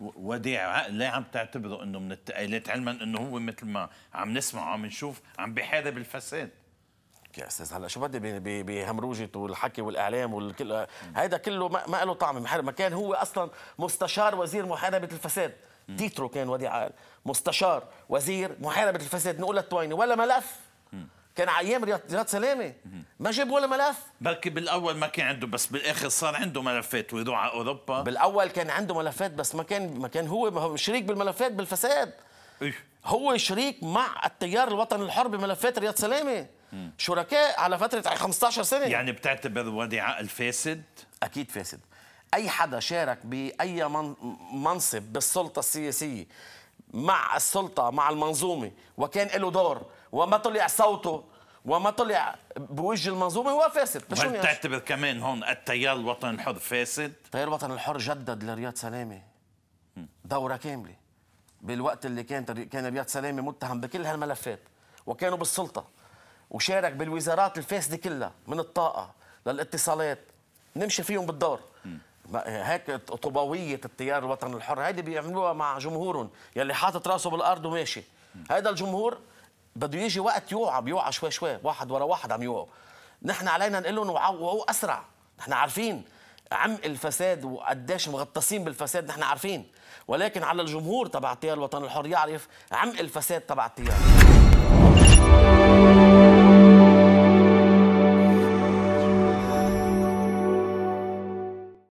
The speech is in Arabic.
وديع ليه عم تعتبره انه من التأيلات علما انه هو مثل ما عم نسمع وعم نشوف عم بحارب الفساد يا استاذ هلا شو بدي بهمروجه والحكي والاعلام والكل هيدا كله ما, ما له طعم ما كان هو اصلا مستشار وزير محاربه الفساد ديترو كان وديع مستشار وزير محاربه الفساد نقول التويني ولا ملف كان على ايام رياض سلامه ما جاب ولا ملف بركي بالاول ما كان عنده بس بالاخر صار عنده ملفات ويروح على اوروبا بالاول كان عنده ملفات بس ما كان ما كان هو شريك بالملفات بالفساد إيه؟ هو شريك مع التيار الوطني الحر بملفات رياض سلامه شركاء على فتره 15 سنه يعني بتعتبر وديعة الفاسد اكيد فاسد اي حدا شارك باي منصب بالسلطه السياسيه مع السلطه مع المنظومه وكان له دور وما طلع صوته وما طلع بوجه المنظومه هو فاسد هل يعني؟ تعتبر كمان هون التيار الوطني الحر فاسد؟ التيار الوطني الحر جدد لرياض سلامه دوره كامله بالوقت اللي كان كان رياض سلامه متهم بكل هالملفات وكانوا بالسلطه وشارك بالوزارات الفاسده كلها من الطاقه للاتصالات نمشي فيهم بالدور هيك طوبويه التيار الوطني الحر هيدي بيعملوها مع جمهورهم يلي حاطط راسه بالارض وماشي هذا الجمهور بده يجي وقت يوعى بيوعى شوي شوي واحد ورا واحد عم يوعوا نحن علينا نقول لهم وعوا اسرع نحن عارفين عمق الفساد وقديش مغطسين بالفساد نحن عارفين ولكن على الجمهور تبع تيار الوطن الحر يعرف عمق الفساد تبع تيار